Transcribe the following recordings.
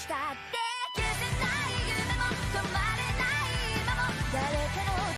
したって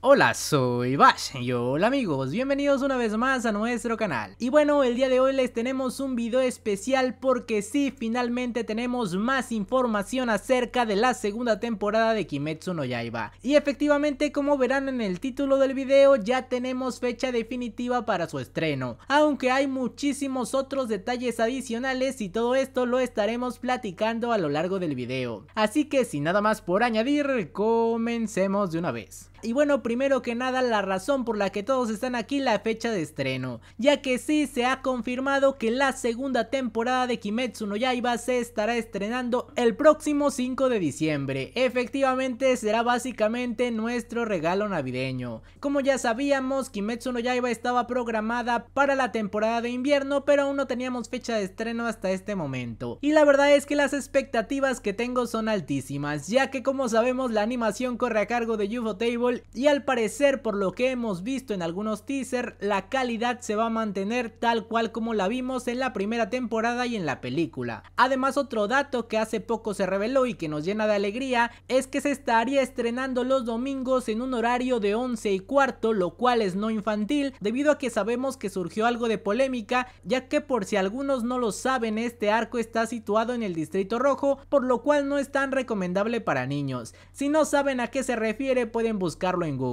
Hola, soy Bash y hola amigos, bienvenidos una vez más a nuestro canal. Y bueno, el día de hoy les tenemos un video especial porque sí, finalmente tenemos más información acerca de la segunda temporada de Kimetsu no Yaiba. Y efectivamente, como verán en el título del video, ya tenemos fecha definitiva para su estreno. Aunque hay muchísimos otros detalles adicionales y todo esto lo estaremos platicando a lo largo del video. Así que sin nada más por añadir, comencemos de una vez. Y bueno, primero que nada la razón por la que todos están aquí la fecha de estreno, ya que sí se ha confirmado que la segunda temporada de Kimetsu no Yaiba se estará estrenando el próximo 5 de diciembre. Efectivamente será básicamente nuestro regalo navideño. Como ya sabíamos, Kimetsu no Yaiba estaba programada para la temporada de invierno, pero aún no teníamos fecha de estreno hasta este momento. Y la verdad es que las expectativas que tengo son altísimas, ya que como sabemos la animación corre a cargo de Yuvo Table y al parecer por lo que hemos visto en algunos teaser, la calidad se va a mantener tal cual como la vimos en la primera temporada y en la película. Además otro dato que hace poco se reveló y que nos llena de alegría es que se estaría estrenando los domingos en un horario de 11 y cuarto, lo cual es no infantil debido a que sabemos que surgió algo de polémica ya que por si algunos no lo saben este arco está situado en el distrito rojo por lo cual no es tan recomendable para niños. Si no saben a qué se refiere pueden buscarlo en Google.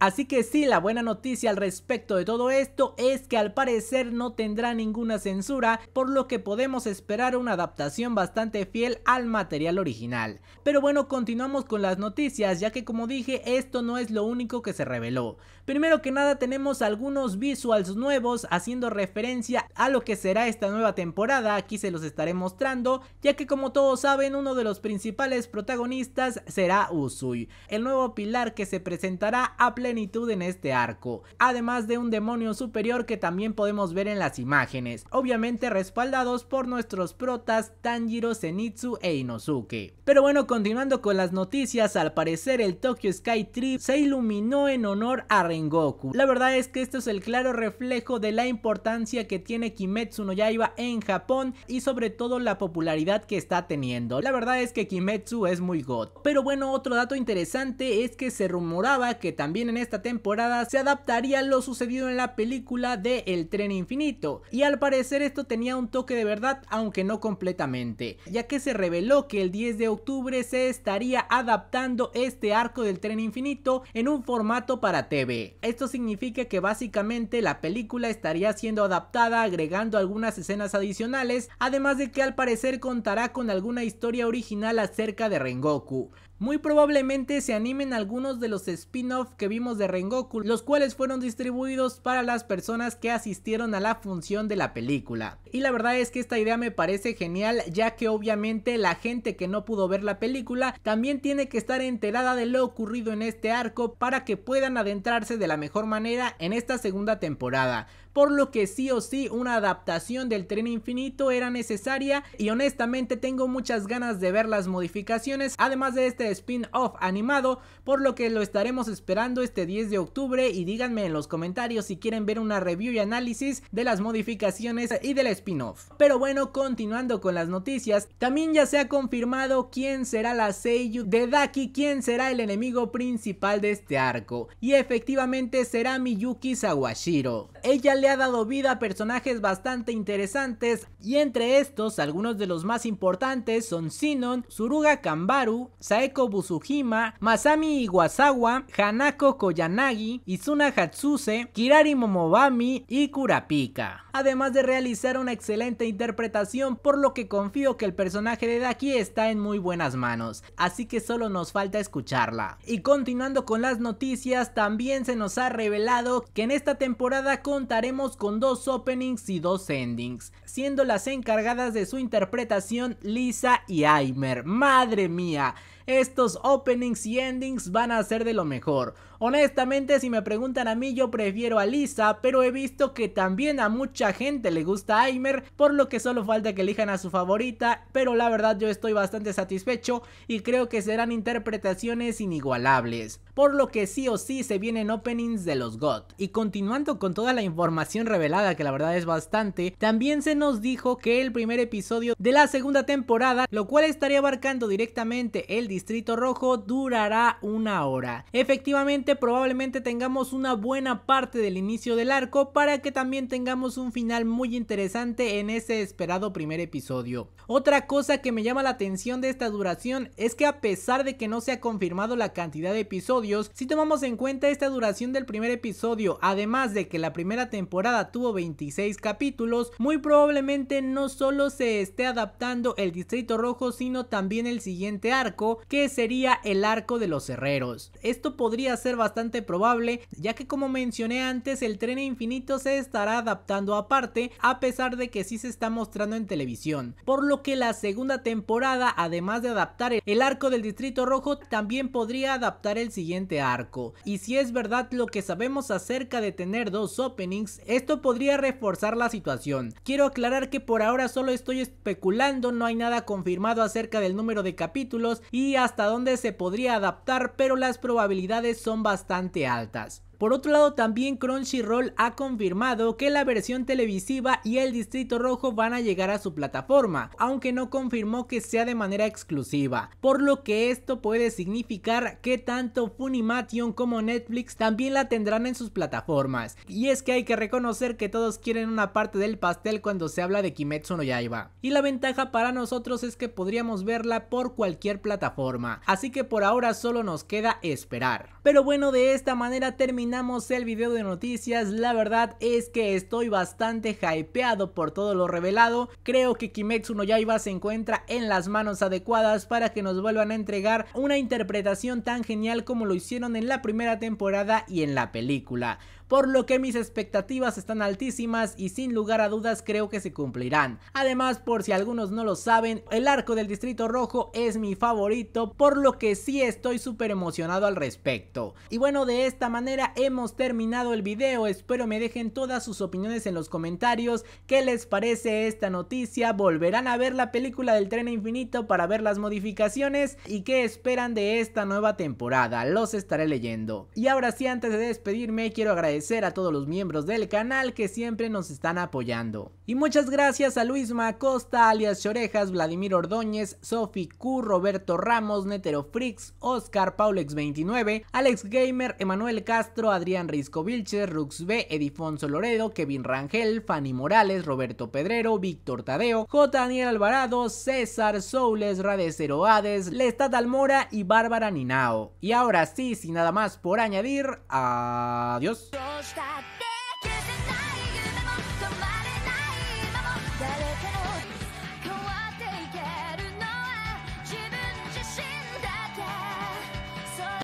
Así que sí, la buena noticia al respecto de todo esto es que al parecer no tendrá ninguna censura, por lo que podemos esperar una adaptación bastante fiel al material original. Pero bueno, continuamos con las noticias, ya que como dije, esto no es lo único que se reveló. Primero que nada tenemos algunos visuals nuevos haciendo referencia a lo que será esta nueva temporada, aquí se los estaré mostrando, ya que como todos saben, uno de los principales protagonistas será Usui, el nuevo pilar que se presentará a plenitud en este arco, además de un demonio superior que también podemos ver en las imágenes, obviamente respaldados por nuestros protas Tanjiro, Zenitsu e Inosuke. Pero bueno, continuando con las noticias, al parecer el Tokyo Sky Trip se iluminó en honor a Rengoku. La verdad es que esto es el claro reflejo de la importancia que tiene Kimetsu no Yaiba en Japón y sobre todo la popularidad que está teniendo. La verdad es que Kimetsu es muy god. Pero bueno, otro dato interesante es que se rumoraba que también en esta temporada se adaptaría lo sucedido en la película de El tren infinito, y al parecer esto tenía un toque de verdad, aunque no completamente, ya que se reveló que el 10 de octubre se estaría adaptando este arco del tren infinito en un formato para TV. Esto significa que básicamente la película estaría siendo adaptada agregando algunas escenas adicionales, además de que al parecer contará con alguna historia original acerca de Rengoku. Muy probablemente se animen algunos de los spin-off que vimos de Rengoku, los cuales fueron distribuidos para las personas que asistieron a la función de la película. Y la verdad es que esta idea me parece genial, ya que obviamente la gente que no pudo ver la película también tiene que estar enterada de lo ocurrido en este arco para que puedan adentrarse de la mejor manera en esta segunda temporada por lo que sí o sí una adaptación del tren infinito era necesaria y honestamente tengo muchas ganas de ver las modificaciones, además de este spin-off animado, por lo que lo estaremos esperando este 10 de octubre y díganme en los comentarios si quieren ver una review y análisis de las modificaciones y del spin-off. Pero bueno, continuando con las noticias, también ya se ha confirmado quién será la seiyuu de Daki, quién será el enemigo principal de este arco, y efectivamente será Miyuki Sawashiro. Ella le ha dado vida a personajes bastante interesantes y entre estos algunos de los más importantes son Sinon, Suruga Kambaru, Saeko Busuhima, Masami Iwasawa, Hanako Koyanagi, Izuna Hatsuse, Kirari Momobami y Kurapika. Además de realizar una excelente interpretación por lo que confío que el personaje de Daki está en muy buenas manos, así que solo nos falta escucharla. Y continuando con las noticias, también se nos ha revelado que en esta temporada contaremos con dos openings y dos endings, siendo las encargadas de su interpretación Lisa y Aimer. ¡Madre mía! estos openings y endings van a ser de lo mejor. Honestamente, si me preguntan a mí, yo prefiero a Lisa, pero he visto que también a mucha gente le gusta Aimer, por lo que solo falta que elijan a su favorita, pero la verdad yo estoy bastante satisfecho y creo que serán interpretaciones inigualables. Por lo que sí o sí se vienen openings de los GOT Y continuando con toda la información revelada, que la verdad es bastante, también se nos dijo que el primer episodio de la segunda temporada, lo cual estaría abarcando directamente el Distrito Rojo durará una hora. Efectivamente, probablemente tengamos una buena parte del inicio del arco para que también tengamos un final muy interesante en ese esperado primer episodio. Otra cosa que me llama la atención de esta duración es que a pesar de que no se ha confirmado la cantidad de episodios, si tomamos en cuenta esta duración del primer episodio, además de que la primera temporada tuvo 26 capítulos, muy probablemente no solo se esté adaptando el Distrito Rojo, sino también el siguiente arco, que sería el arco de los herreros. Esto podría ser bastante probable ya que como mencioné antes el tren infinito se estará adaptando aparte a pesar de que sí se está mostrando en televisión. Por lo que la segunda temporada además de adaptar el arco del distrito rojo también podría adaptar el siguiente arco. Y si es verdad lo que sabemos acerca de tener dos openings, esto podría reforzar la situación. Quiero aclarar que por ahora solo estoy especulando, no hay nada confirmado acerca del número de capítulos y hasta dónde se podría adaptar, pero las probabilidades son bastante altas. Por otro lado, también Crunchyroll ha confirmado que la versión televisiva y el Distrito Rojo van a llegar a su plataforma, aunque no confirmó que sea de manera exclusiva, por lo que esto puede significar que tanto Funimation como Netflix también la tendrán en sus plataformas. Y es que hay que reconocer que todos quieren una parte del pastel cuando se habla de Kimetsu no Yaiba. Y la ventaja para nosotros es que podríamos verla por cualquier plataforma, así que por ahora solo nos queda esperar. Pero bueno, de esta manera terminamos el video de noticias, la verdad es que estoy bastante hypeado por todo lo revelado, creo que Kimetsu no Yaiba se encuentra en las manos adecuadas para que nos vuelvan a entregar una interpretación tan genial como lo hicieron en la primera temporada y en la película por lo que mis expectativas están altísimas y sin lugar a dudas creo que se cumplirán. Además, por si algunos no lo saben, el arco del Distrito Rojo es mi favorito, por lo que sí estoy súper emocionado al respecto. Y bueno, de esta manera hemos terminado el video, espero me dejen todas sus opiniones en los comentarios, qué les parece esta noticia, volverán a ver la película del tren infinito para ver las modificaciones y qué esperan de esta nueva temporada, los estaré leyendo. Y ahora sí, antes de despedirme, quiero agradecer a todos los miembros del canal que siempre nos están apoyando. Y muchas gracias a Luis Macosta, alias Chorejas, Vladimir Ordóñez, Sofi Q, Roberto Ramos, Netero Frix, Oscar Paulex29, Alex Gamer, Emanuel Castro, Adrián Risco Vilches, Rux B, Edifonso Loredo, Kevin Rangel, Fanny Morales, Roberto Pedrero, Víctor Tadeo, J. Daniel Alvarado, César Soules, Radecero Hades, Lestat Almora y Bárbara Ninao. Y ahora sí, sin nada más por añadir, adiós.